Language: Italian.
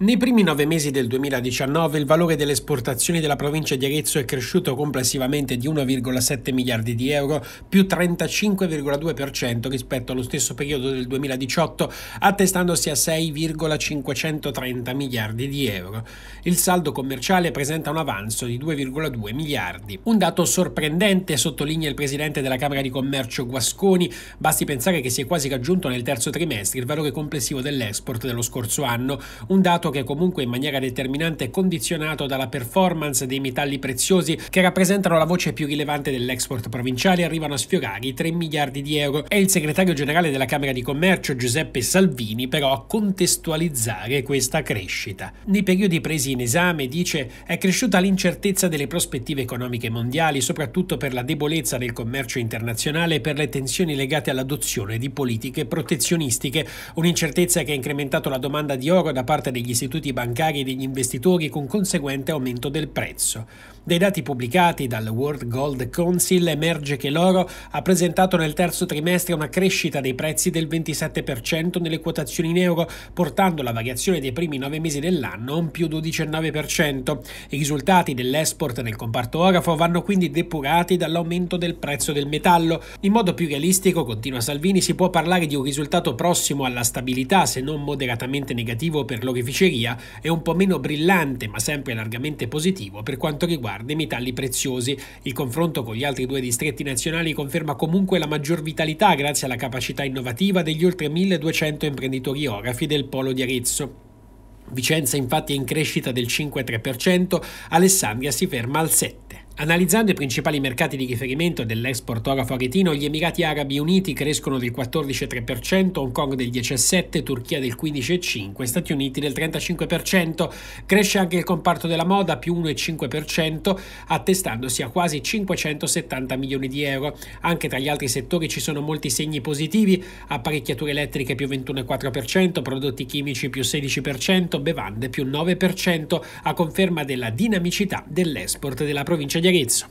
Nei primi nove mesi del 2019 il valore delle esportazioni della provincia di Arezzo è cresciuto complessivamente di 1,7 miliardi di euro, più 35,2% rispetto allo stesso periodo del 2018, attestandosi a 6,530 miliardi di euro. Il saldo commerciale presenta un avanzo di 2,2 miliardi. Un dato sorprendente, sottolinea il presidente della Camera di Commercio Guasconi, basti pensare che si è quasi raggiunto nel terzo trimestre il valore complessivo dell'export dello scorso anno, un dato che comunque in maniera determinante è condizionato dalla performance dei metalli preziosi che rappresentano la voce più rilevante dell'export provinciale arrivano a sfiorare i 3 miliardi di euro È il segretario generale della Camera di Commercio Giuseppe Salvini però a contestualizzare questa crescita. Nei periodi presi in esame, dice, è cresciuta l'incertezza delle prospettive economiche mondiali, soprattutto per la debolezza del commercio internazionale e per le tensioni legate all'adozione di politiche protezionistiche, un'incertezza che ha incrementato la domanda di oro da parte degli istituti bancari e degli investitori con conseguente aumento del prezzo. Dai dati pubblicati dal World Gold Council emerge che l'oro ha presentato nel terzo trimestre una crescita dei prezzi del 27% nelle quotazioni in euro, portando la variazione dei primi nove mesi dell'anno a un più 12,9%. I risultati dell'export nel comparto orafo vanno quindi depurati dall'aumento del prezzo del metallo. In modo più realistico, continua Salvini, si può parlare di un risultato prossimo alla stabilità, se non moderatamente negativo per l'orificeria batteria è un po' meno brillante ma sempre largamente positivo per quanto riguarda i metalli preziosi. Il confronto con gli altri due distretti nazionali conferma comunque la maggior vitalità grazie alla capacità innovativa degli oltre 1200 imprenditori orafi del polo di Arezzo. Vicenza infatti è in crescita del 5,3%, Alessandria si ferma al 7%. Analizzando i principali mercati di riferimento dell'export oro faretino, gli Emirati Arabi Uniti crescono del 14,3%, Hong Kong del 17%, Turchia del 15,5%, Stati Uniti del 35%. Cresce anche il comparto della moda più 1,5%, attestandosi a quasi 570 milioni di euro. Anche tra gli altri settori ci sono molti segni positivi, apparecchiature elettriche più 21,4%, prodotti chimici più 16%, bevande più 9%, a conferma della dinamicità dell'export della provincia di chiarezza.